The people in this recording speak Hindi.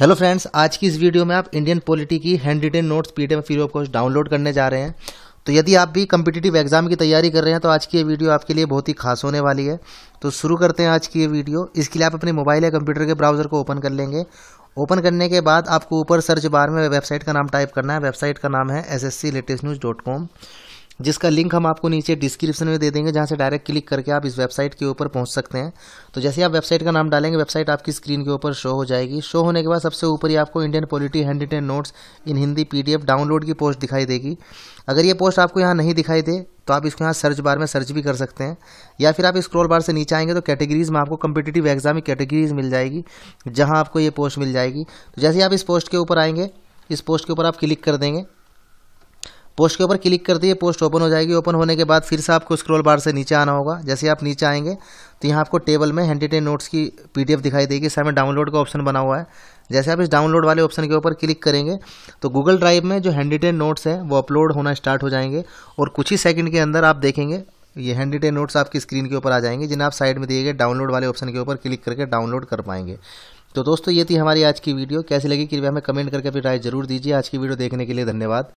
हेलो फ्रेंड्स आज की इस वीडियो में आप इंडियन पॉलिटी की handwritten notes PDF free of course download करने जा रहे हैं तो यदि आप भी कम्पिटिटिव एग्जाम की तैयारी कर रहे हैं तो आज की ये वीडियो आपके लिए बहुत ही खास होने वाली है तो शुरू करते हैं आज की ये वीडियो इसके लिए आप अपने मोबाइल या कंप्यूटर के ब्राउज़र को ओपन कर लेंगे ओपन करने के बाद आपको ऊपर सर्च बार में वेबसाइट का नाम टाइप करना है वेबसाइट का नाम है S latest news dot com जिसका लिंक हम आपको नीचे डिस्क्रिप्शन में दे देंगे जहाँ से डायरेक्ट क्लिक करके आप इस वेबसाइट के ऊपर पहुँच सकते हैं तो जैसे आप वेबसाइट का नाम डालेंगे वेबसाइट आपकी स्क्रीन के ऊपर शो हो जाएगी शो होने के बाद सबसे ऊपर ही आपको Indian polity handwritten notes in Hindi P download की पोस्ट दिखाई देगी अगर ये पोस्ट आपको यहाँ नहीं दिखाई दे तो आप इसको यहाँ सर्च बार में सर्च भी कर सकते हैं या फिर आप स्क्रॉल बार से नीचे आएंगे तो कैटेगरीज में आपको कम्पिटेटिव एग्जाम की कैटेगरीज मिल जाएगी जहाँ आपको ये पोस्ट मिल जाएगी तो जैसे आप इस पोस्ट के ऊपर आएंगे इस पोस्ट के ऊपर आप क्लिक कर देंगे पोस्ट के ऊपर क्लिक कर दिए पोस्ट ओपन हो जाएगी ओपन होने के बाद फिर से आपको स्क्रॉल बार से नीचे आना होगा जैसे आप नीचे आएंगे तो यहाँ आपको टेबल में हैंड रिटेन नोट्स की पीडीएफ दिखाई देगी सामने डाउनलोड का ऑप्शन बना हुआ है जैसे आप इस डाउनलोड वाले ऑप्शन के ऊपर क्लिक करेंगे तो गूगल ड्राइव में जो हैंड रिटेन नोट्स हैं वो अपलोड होना स्टार्ट हो जाएंगे और कुछ ही सेकेंड के अंदर आप देखेंगे ये हैंड रिटेन नोट्स आपकी स्क्रीन के ऊपर आ जाएंगे जिन्हें आप साइड में दिए गए डाउनलोड वाले ऑप्शन के ऊपर क्लिक करके डाउनलोड कर पाएंगे तो दोस्तों ये थी हमारी आज की वीडियो कैसी लगी कृपया हमें कमेंट करके अपनी राय जरूर दीजिए आज की वीडियो देखने के लिए धन्यवाद